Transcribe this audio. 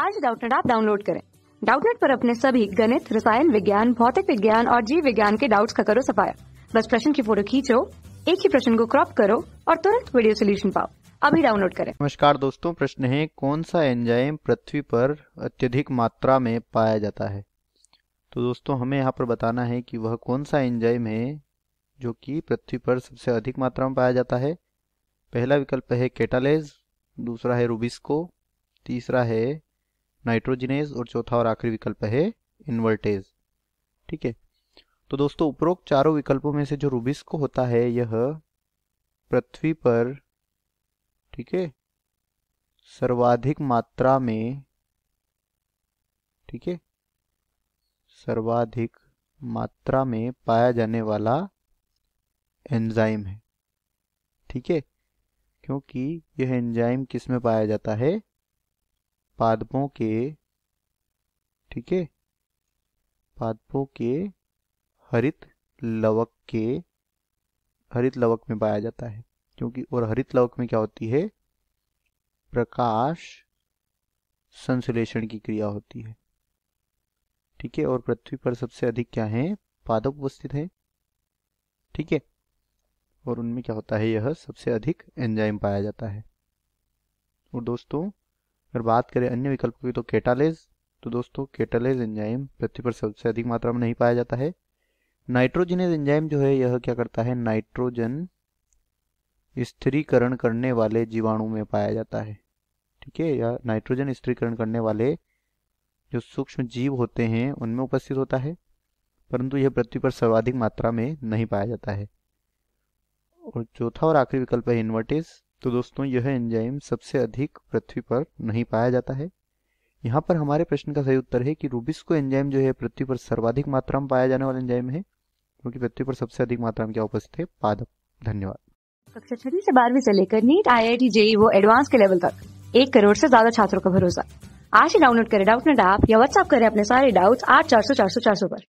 आज डाउटनेट आप डाउनलोड करें डाउटनेट पर अपने सभी गणित रसायन विज्ञान भौतिक विज्ञान और जीव विज्ञान के डाउट्स का करो सफाया बस प्रश्न की फोटो खींचो एक ही प्रश्न को क्रॉप करो और तुरंत वीडियो सोल्यूशन पाओ अभी डाउनलोड करें नमस्कार दोस्तों प्रश्न है कौन सा एंजाइम पृथ्वी पर अत्यधिक मात्रा में पाया जाता है तो दोस्तों हमें यहाँ पर बताना है कि वह कौन सा एंजाइम है जो कि पृथ्वी पर सबसे अधिक मात्रा में पाया जाता है पहला विकल्प है केटालेज दूसरा है रूबिस्को तीसरा है नाइट्रोजिनेज और चौथा और आखिरी विकल्प है इन्वर्टेज ठीक है तो दोस्तों उपरोक्त चारों विकल्पों में से जो रूबिस्क होता है यह पृथ्वी पर ठीक है सर्वाधिक मात्रा में ठीक है सर्वाधिक मात्रा में पाया जाने वाला एंजाइम है ठीक है क्योंकि यह एंजाइम किस में पाया जाता है पादपों के ठीक है पादपों के हरित लवक के हरित लवक में पाया जाता है क्योंकि और हरित लवक में क्या होती है प्रकाश संश्लेषण की क्रिया होती है ठीक है और पृथ्वी पर सबसे अधिक क्या है पादप उपस्थित है ठीक है और उनमें क्या होता है यह सबसे अधिक एंजाइम पाया जाता है और दोस्तों अगर बात करें अन्य विकल्पों की तो केटालेज तो दोस्तों केटालेज एंजाइम पृथ्वी पर सबसे अधिक मात्रा में नहीं पाया जाता है नाइट्रोजनेज एंजाइम जो है यह क्या करता है नाइट्रोजन स्थिरीकरण करने वाले जीवाणु में पाया जाता है ठीक है या नाइट्रोजन स्थिरीकरण करने वाले जो सूक्ष्म जीव होते हैं उनमें उपस्थित होता है परंतु यह पृथ्वी पर सर्वाधिक मात्रा में नहीं पाया जाता है और चौथा और आखिरी विकल्प है इन्वर्टिस तो दोस्तों यह एंजाइम सबसे अधिक पृथ्वी पर नहीं पाया जाता है यहाँ पर हमारे प्रश्न का सही उत्तर है कि रूबिस्को एंजाइम जो है पृथ्वी पर सर्वाधिक मात्रा में पाया जाने वाला एंजाइम है क्योंकि पृथ्वी पर सबसे अधिक मात्रा में क्या उपस्थित है पादप धन्यवाद कक्षा छठी से बारहवीं से लेकर NEET I I T JEE वो एडवांस के लेवल तक एक करोड़ से ज्यादा छात्रों का भरोसा आज ही डाउनलोड करें डाउट नेट ऐप या व्हाट्सअप करें अपने सारे डाउट्स आठ चार सौ चार सौ चार सौ पर